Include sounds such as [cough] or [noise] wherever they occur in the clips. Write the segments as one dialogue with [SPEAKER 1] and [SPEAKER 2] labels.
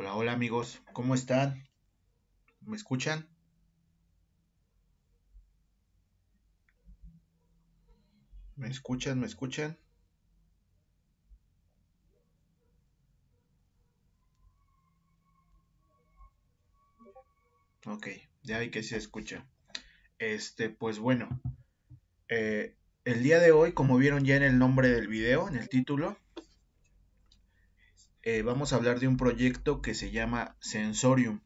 [SPEAKER 1] Hola, hola amigos, ¿cómo están? ¿Me escuchan? ¿Me escuchan? ¿Me escuchan? Ok, ya hay que se escucha. Este, pues bueno, eh, el día de hoy, como vieron ya en el nombre del video, en el título, eh, vamos a hablar de un proyecto que se llama Sensorium.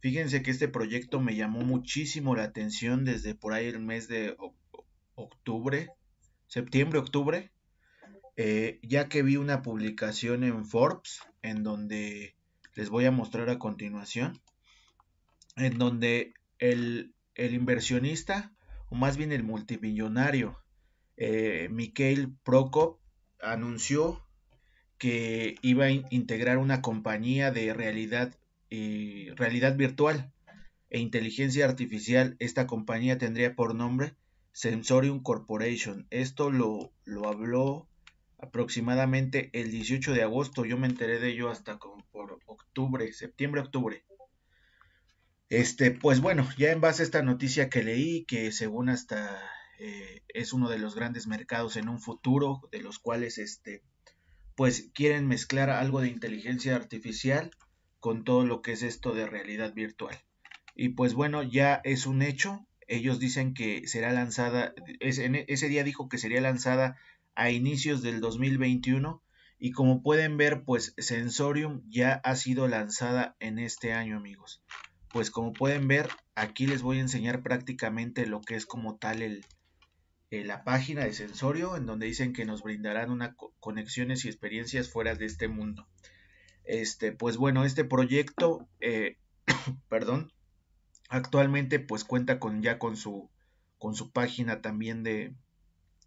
[SPEAKER 1] Fíjense que este proyecto me llamó muchísimo la atención desde por ahí el mes de octubre, septiembre, octubre, eh, ya que vi una publicación en Forbes, en donde les voy a mostrar a continuación, en donde el, inversionista, o más bien el multimillonario, eh, Mikhail Prokop, anunció que iba a integrar una compañía de realidad, eh, realidad virtual e inteligencia artificial. Esta compañía tendría por nombre Sensorium Corporation. Esto lo, habló aproximadamente el 18 de agosto. Yo me enteré de ello hasta por octubre, septiembre, octubre. Este, pues bueno, ya en base a esta noticia que leí, que según hasta eh, es uno de los grandes mercados en un futuro, de los cuales este, pues quieren mezclar algo de inteligencia artificial con todo lo que es esto de realidad virtual. Y pues bueno, ya es un hecho. Ellos dicen que será lanzada, e, ese día dijo que sería lanzada a inicios del 2021 y como pueden ver, pues Sensorium ya ha sido lanzada en este año, amigos. Pues como pueden ver, aquí les voy a enseñar prácticamente lo que es como tal el, eh, la página de Sensorio, en donde dicen que nos brindarán una conexiones y experiencias fuera de este mundo. Este, pues bueno, este proyecto, eh, [coughs] perdón, actualmente pues cuenta con ya con su, con su página también de,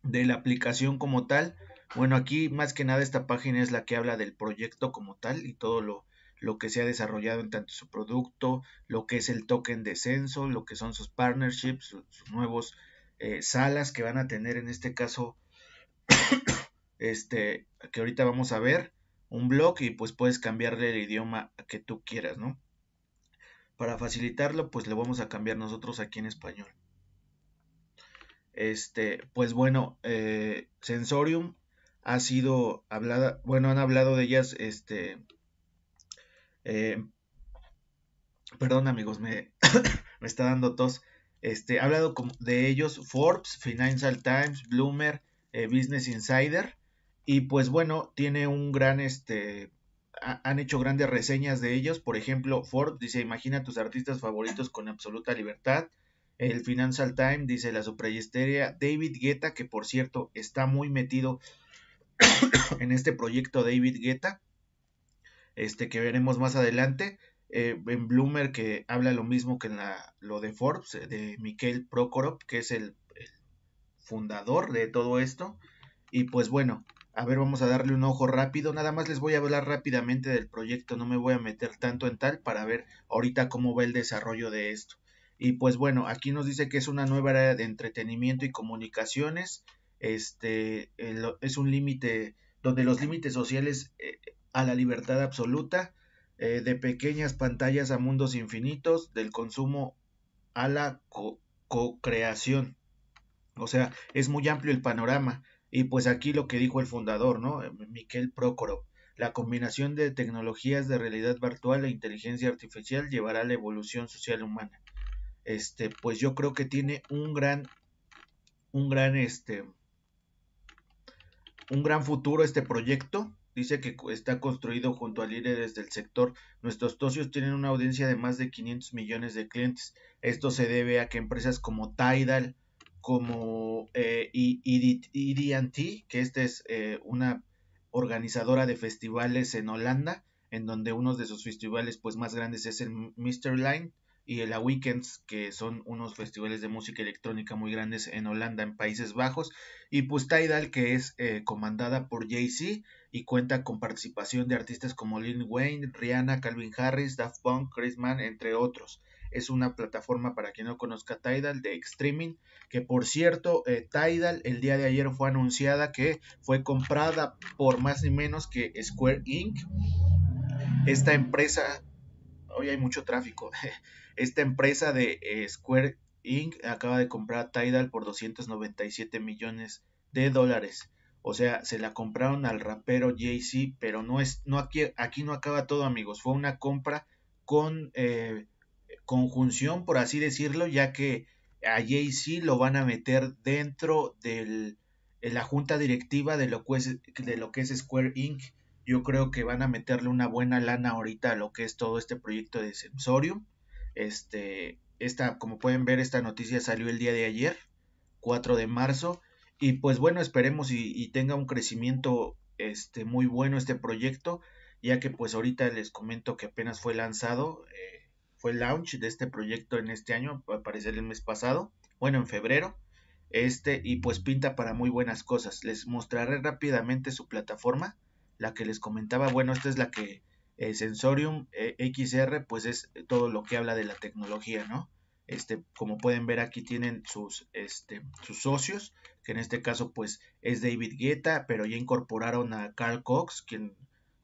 [SPEAKER 1] la aplicación como tal. Bueno, aquí más que nada esta página es la que habla del proyecto como tal y todo lo, lo que se ha desarrollado en tanto su producto, lo que es el token de censo, lo que son sus partnerships, sus nuevos eh, salas que van a tener en este caso, [coughs] este, que ahorita vamos a ver, un blog y pues puedes cambiarle el idioma que tú quieras, ¿no? Para facilitarlo, pues le vamos a cambiar nosotros aquí en español. Este, pues bueno, eh, Sensorium ha sido hablada, bueno, han hablado de ellas, este, eh, perdón amigos, me, [coughs] me está dando tos. Este, ha hablado de ellos Forbes, Financial Times, Bloomer, eh, Business Insider. Y pues bueno, tiene un gran, este, han hecho grandes reseñas de ellos. Por ejemplo, Forbes dice, imagina tus artistas favoritos con absoluta libertad. El Financial Times dice, la superhisteria. David Guetta, que por cierto está muy metido [coughs] en este proyecto David Guetta. Este que veremos más adelante. Eh, en Bloomer que habla lo mismo que en la, lo de Forbes, eh, de Mikhail Prokhorov, que es el, fundador de todo esto. Y pues bueno, a ver, vamos a darle un ojo rápido. Nada más les voy a hablar rápidamente del proyecto, no me voy a meter tanto en tal para ver ahorita cómo va el desarrollo de esto. Y pues bueno, aquí nos dice que es una nueva área de entretenimiento y comunicaciones. Este es un límite donde los límites sociales eh, a la libertad absoluta eh, de pequeñas pantallas a mundos infinitos, del consumo a la co-creación. o sea, es muy amplio el panorama. Y pues aquí lo que dijo el fundador, ¿no? Eh, Miquel Procoro, La combinación de tecnologías de realidad virtual e inteligencia artificial llevará a la evolución social humana. Este, pues yo creo que tiene un gran, un gran, este, un gran futuro este proyecto Dice que está construido junto a líderes del sector. Nuestros socios tienen una audiencia de más de 500 millones de clientes. Esto se debe a que empresas como Tidal, como eh, EDT, que esta es eh, una organizadora de festivales en Holanda, en donde uno de sus festivales pues, más grandes es el Mr. Line y el A Weekends, que son unos festivales de música electrónica muy grandes en Holanda, en Países Bajos, y pues Tidal, que es eh, comandada por Jay-Z, y cuenta con participación de artistas como Lil Wayne, Rihanna, Calvin Harris, Daft Punk, Chris Mann, entre otros. Es una plataforma para quien no conozca Tidal de streaming, que por cierto, eh, Tidal el día de ayer fue anunciada que fue comprada por más ni menos que Square Inc. Esta empresa, hoy hay mucho tráfico, [laughs] esta empresa de eh, Square Inc. acaba de comprar a Tidal por 297 millones de dólares. O sea, se la compraron al rapero Jay-Z, pero no es, no aquí, aquí no acaba todo, amigos. Fue una compra con eh, conjunción, por así decirlo, ya que a Jay-Z lo van a meter dentro de la junta directiva de lo, que es, Square Inc. Yo creo que van a meterle una buena lana ahorita a lo que es todo este proyecto de Sensorium. Este, esta, como pueden ver, esta noticia salió el día de ayer, 4 de marzo y pues bueno, esperemos y, tenga un crecimiento este, muy bueno este proyecto, ya que pues ahorita les comento que apenas fue lanzado, eh, fue el launch de este proyecto en este año, al aparecer el mes pasado, bueno, en febrero, este, y pues pinta para muy buenas cosas. Les mostraré rápidamente su plataforma, la que les comentaba, bueno, esta es la que eh, Sensorium eh, XR, pues es todo lo que habla de la tecnología, ¿no? Este, como pueden ver aquí tienen sus, este, sus socios, que en este caso pues es David Guetta, pero ya incorporaron a Carl Cox, quien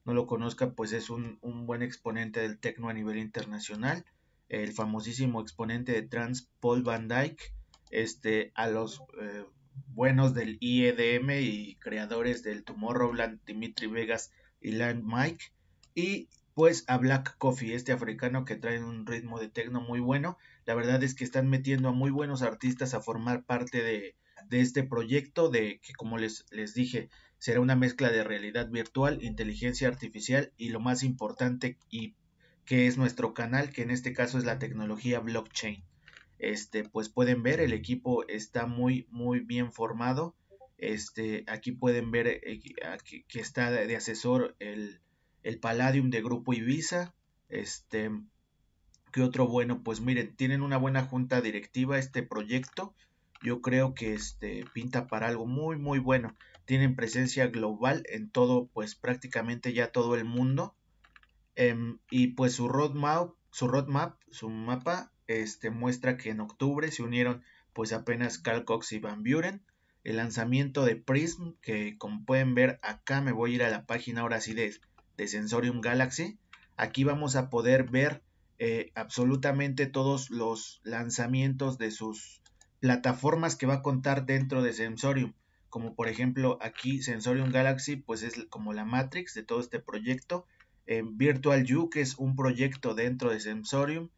[SPEAKER 1] no lo conozca pues es un, buen exponente del techno a nivel internacional, el famosísimo exponente de trans Paul Van Dyke, este, a los eh, buenos del IEDM y creadores del Tomorrowland, Dimitri Vegas y Land Mike, y pues a Black Coffee, este africano que trae un ritmo de techno muy bueno, la verdad es que están metiendo a muy buenos artistas a formar parte de, este proyecto, de que como les, les dije, será una mezcla de realidad virtual, inteligencia artificial y lo más importante y que es nuestro canal, que en este caso es la tecnología blockchain. Este, pues pueden ver, el equipo está muy, muy bien formado. Este, aquí pueden ver eh, que está de asesor el, el Palladium de Grupo Ibiza. Este, que otro bueno. Pues miren, tienen una buena junta directiva este proyecto. Yo creo que este pinta para algo muy muy bueno. Tienen presencia global en todo, pues prácticamente ya todo el mundo. Em, y pues su roadmap, su roadmap, su mapa, este muestra que en octubre se unieron pues apenas Carl Cox y Van Buren. El lanzamiento de Prism, que como pueden ver acá me voy a ir a la página ahora sí de, de Sensorium Galaxy. Aquí vamos a poder ver eh, absolutamente todos los lanzamientos de sus plataformas que va a contar dentro de Sensorium. Como por ejemplo aquí Sensorium Galaxy, pues es como la Matrix de todo este proyecto. Eh, Virtual You, que es un proyecto dentro de Sensorium.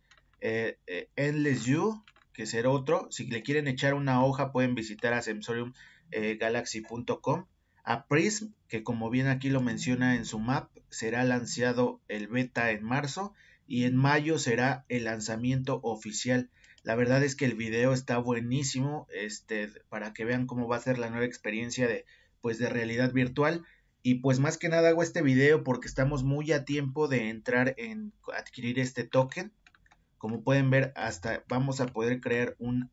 [SPEAKER 1] Eh, Endless You, que será otro. Si le quieren echar una hoja, pueden visitar a sensoriumgalaxy.com. A Prism, que como bien aquí lo menciona en su map, será lanzado el beta en marzo y en mayo será el lanzamiento oficial. La verdad es que el video está buenísimo, este, para que vean cómo va a ser la nueva experiencia de, pues, de realidad virtual. Y pues más que nada hago este video porque estamos muy a tiempo de entrar en adquirir este token. Como pueden ver, hasta vamos a poder crear un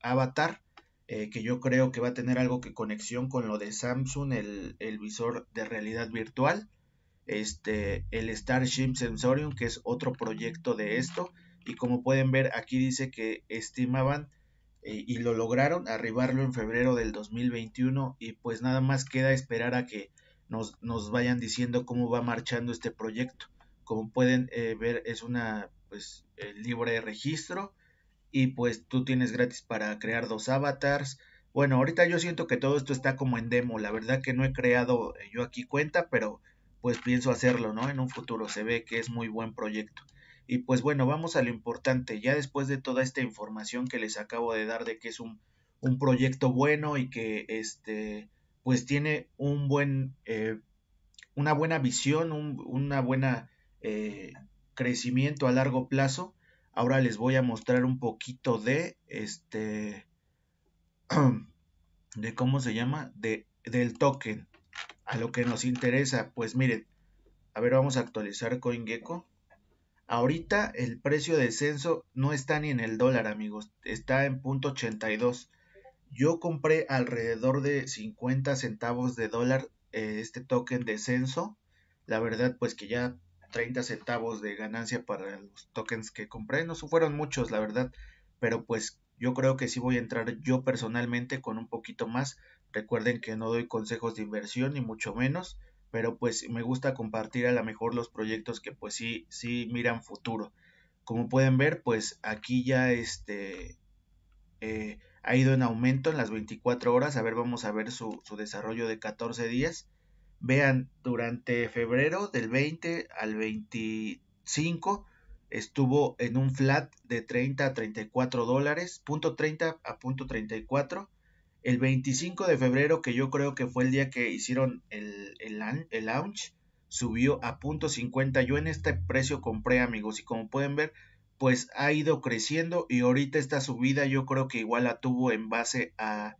[SPEAKER 1] avatar eh, que yo creo que va a tener algo que conexión con lo de Samsung, el visor de realidad virtual este, el Starship Sensorium, que es otro proyecto de esto. Y como pueden ver, aquí dice que estimaban eh, y lo lograron arribarlo en febrero del 2021. Y pues nada más queda esperar a que nos, nos vayan diciendo cómo va marchando este proyecto. Como pueden eh, ver, es una pues, eh, libre registro. Y pues tú tienes gratis para crear dos avatars. Bueno, ahorita yo siento que todo esto está como en demo. La verdad que no he creado yo aquí cuenta, pero pues pienso hacerlo, ¿no? En un futuro se ve que es muy buen proyecto. Y pues bueno, vamos a lo importante, ya después de toda esta información que les acabo de dar de que es un, proyecto bueno y que este, pues tiene un buen, eh, una buena visión, un una buena eh, crecimiento a largo plazo, ahora les voy a mostrar un poquito de este, [clears throat] de cómo se llama, de, del token a lo que nos interesa. Pues miren, a ver, vamos a actualizar CoinGecko. Ahorita el precio de censo no está ni en el dólar, amigos, está en punto 82. Yo compré alrededor de 50 centavos de dólar eh, este token de censo. La verdad, pues que ya 30 centavos de ganancia para los tokens que compré. No fueron muchos, la verdad. Pero pues yo creo que sí voy a entrar yo personalmente con un poquito más Recuerden que no doy consejos de inversión ni mucho menos, pero pues me gusta compartir a lo mejor los proyectos que pues sí, sí miran futuro. Como pueden ver, pues aquí ya este eh, ha ido en aumento en las 24 horas. A ver, vamos a ver su, su desarrollo de 14 días. Vean, durante febrero del 20 al 25 estuvo en un flat de 30 a 34 dólares, punto 30 a punto 34 el 25 de febrero, que yo creo que fue el día que hicieron el, el, launch, subió a .50. Yo en este precio compré, amigos, y como pueden ver, pues ha ido creciendo y ahorita esta subida yo creo que igual la tuvo en base a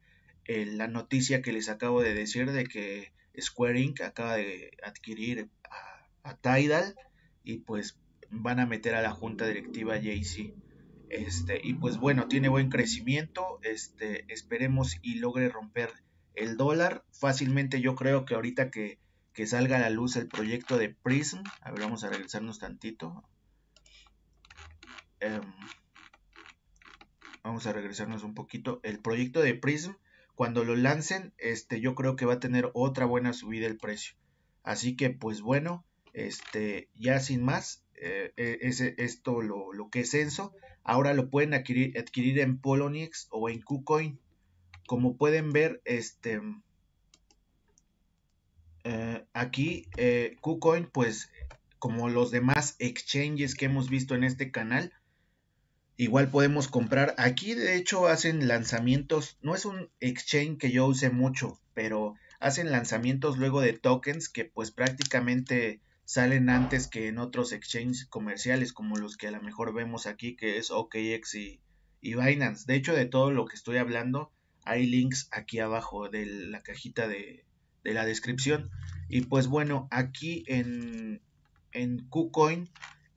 [SPEAKER 1] la noticia que les acabo de decir de que Square Inc. acaba de adquirir a, Tidal y pues van a meter a la junta directiva jay este, y pues bueno, tiene buen crecimiento. Este, esperemos y logre romper el dólar. Fácilmente yo creo que ahorita que, salga a la luz el proyecto de Prism. A ver, vamos a regresarnos tantito. Em, vamos a regresarnos un poquito. El proyecto de Prism, cuando lo lancen, este, yo creo que va a tener otra buena subida el precio. Así que, pues bueno, ya sin más, eh, e, esto lo, lo que es Enso. Ahora lo pueden adquirir, en Poloniex o en KuCoin. Como pueden ver, este, eh, aquí eh, KuCoin, pues como los demás exchanges que hemos visto en este canal, igual podemos comprar. Aquí de hecho hacen lanzamientos, no es un exchange que yo use mucho, pero hacen lanzamientos luego de tokens que pues prácticamente salen antes que en otros exchanges comerciales como los que a lo mejor vemos aquí que es OKX y, y Binance. De hecho, de todo lo que estoy hablando, hay links aquí abajo de la cajita de, la descripción. Y pues bueno, aquí en, en KuCoin,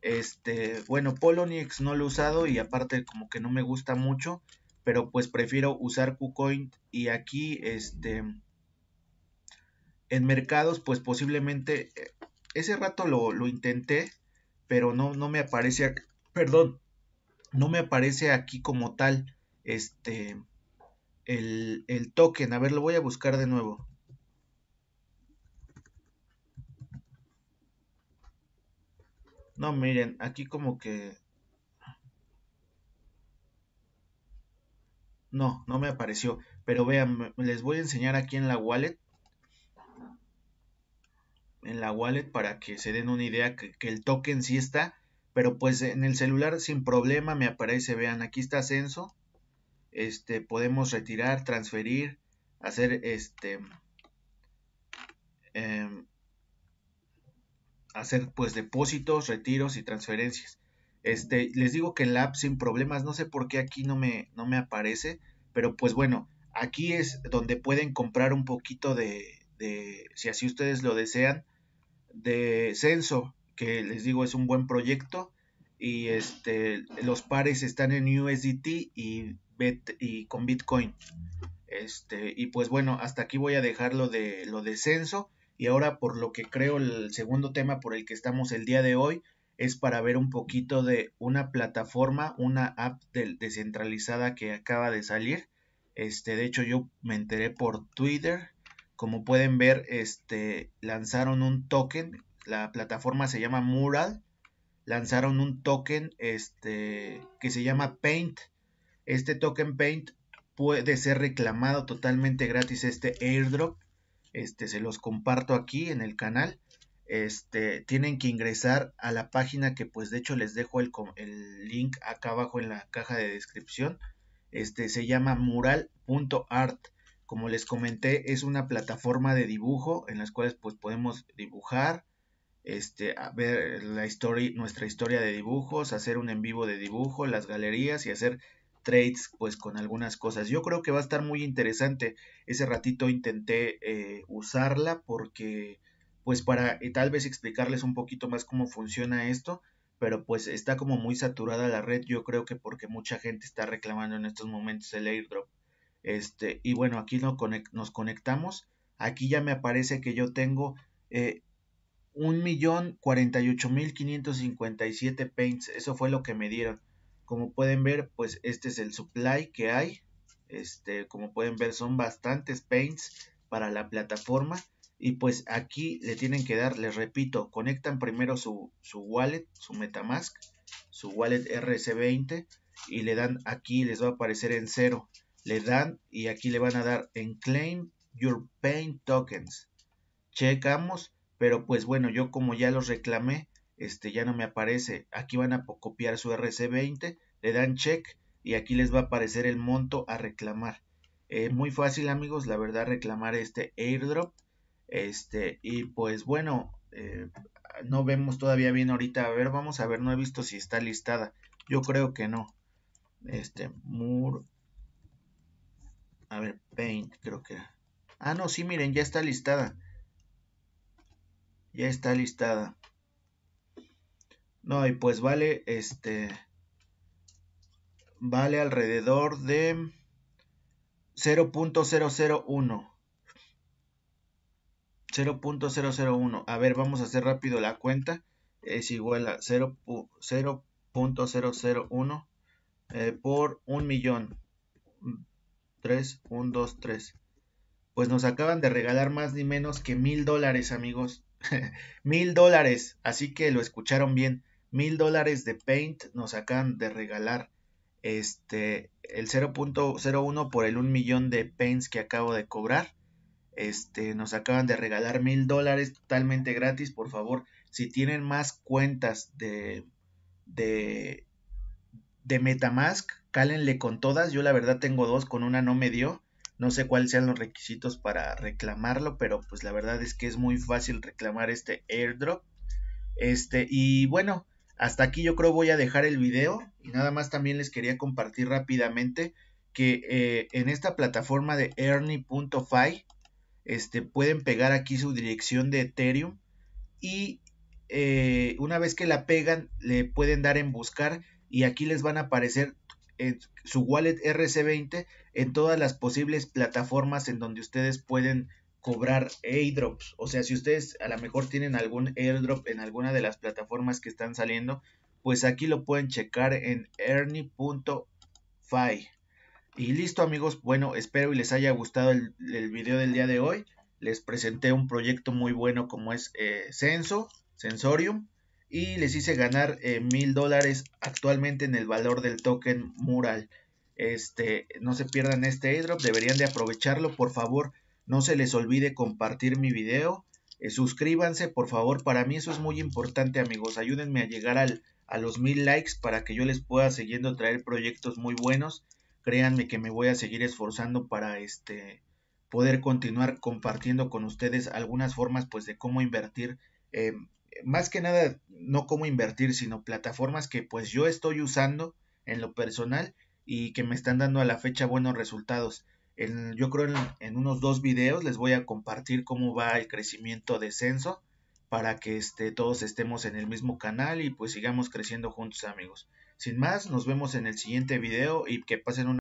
[SPEAKER 1] este, bueno, Poloniex no lo he usado y aparte como que no me gusta mucho, pero pues prefiero usar KuCoin y aquí, este, en mercados, pues posiblemente eh, ese rato lo, intenté, pero no, no me aparece, perdón, no me aparece aquí como tal, este, el, el token. A ver, lo voy a buscar de nuevo. No, miren, aquí como que... No, no me apareció. Pero vean, les voy a enseñar aquí en la wallet en la wallet para que se den una idea que, el token sí está. Pero pues en el celular sin problema me aparece, vean, aquí está ascenso. Este, podemos retirar, transferir, hacer este... Em, hacer pues depósitos, retiros y transferencias. Este, les digo que en la app sin problemas, no sé por qué aquí no me, no me aparece, pero pues bueno, aquí es donde pueden comprar un poquito de, de, si así ustedes lo desean, de Censo, que les digo es un buen proyecto. Y este, los pares están en USDT y, y con Bitcoin. Este, y pues bueno, hasta aquí voy a dejar lo de, lo de Censo. Y ahora por lo que creo el segundo tema por el que estamos el día de hoy es para ver un poquito de una plataforma, una app descentralizada que acaba de salir. Este, de hecho yo me enteré por Twitter como pueden ver, este, lanzaron un token, la plataforma se llama Mural, lanzaron un token este, que se llama Paint. Este token Paint puede ser reclamado totalmente gratis este airdrop. Este, se los comparto aquí en el canal. Este, tienen que ingresar a la página que pues de hecho les dejo el, el link acá abajo en la caja de descripción. Este, se llama mural.art. Como les comenté, es una plataforma de dibujo en las cuales pues podemos dibujar, este, ver la nuestra historia de dibujos, hacer un en vivo de dibujo, las galerías y hacer trades pues con algunas cosas. Yo creo que va a estar muy interesante. Ese ratito intenté eh, usarla porque pues para eh, tal vez explicarles un poquito más cómo funciona esto, pero pues está como muy saturada la red, yo creo que porque mucha gente está reclamando en estos momentos el airdrop. Este, y bueno, aquí nos conectamos. Aquí ya me aparece que yo tengo 1.048.557 eh, paints. Eso fue lo que me dieron. Como pueden ver, pues este es el supply que hay. Este, como pueden ver, son bastantes paints para la plataforma. Y pues aquí le tienen que dar, les repito, conectan primero su, su wallet, su Metamask, su wallet RC20 y le dan aquí, les va a aparecer en cero le dan y aquí le van a dar en claim your pain tokens. Checamos, pero pues bueno, yo como ya los reclamé, este ya no me aparece. Aquí van a copiar su RC20, le dan check y aquí les va a aparecer el monto a reclamar. Eh, muy fácil amigos, la verdad reclamar este airdrop. Este, y pues bueno, eh, no vemos todavía bien ahorita. A ver, vamos a ver, no he visto si está listada. Yo creo que no. Este, Mur a ver, Paint, creo que Ah, no, sí, miren, ya está listada. Ya está listada. No, y pues vale, este... Vale alrededor de 0.001. 0.001. A ver, vamos a hacer rápido la cuenta. Es igual a 0.001 eh, por un millón. 1, 2, 3. Pues nos acaban de regalar más ni menos que mil dólares, amigos. [laughs] mil dólares, así que lo escucharon bien. Mil dólares de Paint nos acaban de regalar. Este, el 0.01 por el 1 millón de Paints que acabo de cobrar. Este, nos acaban de regalar mil dólares totalmente gratis. Por favor, si tienen más cuentas de, de de Metamask, cálenle con todas. Yo la verdad tengo dos, con una no me dio. No sé cuáles sean los requisitos para reclamarlo, pero pues la verdad es que es muy fácil reclamar este airdrop. Este, y bueno, hasta aquí yo creo voy a dejar el video. Y nada más también les quería compartir rápidamente que eh, en esta plataforma de Ernie.fi este, pueden pegar aquí su dirección de Ethereum y eh, una vez que la pegan le pueden dar en buscar y aquí les van a aparecer su wallet RC20 en todas las posibles plataformas en donde ustedes pueden cobrar airdrops. O sea, si ustedes a lo mejor tienen algún airdrop en alguna de las plataformas que están saliendo, pues aquí lo pueden checar en ernie.fi. Y listo amigos, bueno, espero y les haya gustado el, video del día de hoy. Les presenté un proyecto muy bueno como es eh, Censo, Sensorium y les hice ganar eh, mil dólares actualmente en el valor del token mural. Este, no se pierdan este airdrop, deberían de aprovecharlo, por favor, no se les olvide compartir mi video, eh, suscríbanse, por favor, para mí eso es muy importante, amigos, ayúdenme a llegar al, a los mil likes para que yo les pueda siguiendo traer proyectos muy buenos, créanme que me voy a seguir esforzando para este poder continuar compartiendo con ustedes algunas formas pues de cómo invertir en em, más que nada, no cómo invertir, sino plataformas que pues yo estoy usando en lo personal y que me están dando a la fecha buenos resultados. yo creo en, en, unos dos videos les voy a compartir cómo va el crecimiento de Censo para que este, todos estemos en el mismo canal y pues sigamos creciendo juntos amigos. Sin más, nos vemos en el siguiente video y que pasen una...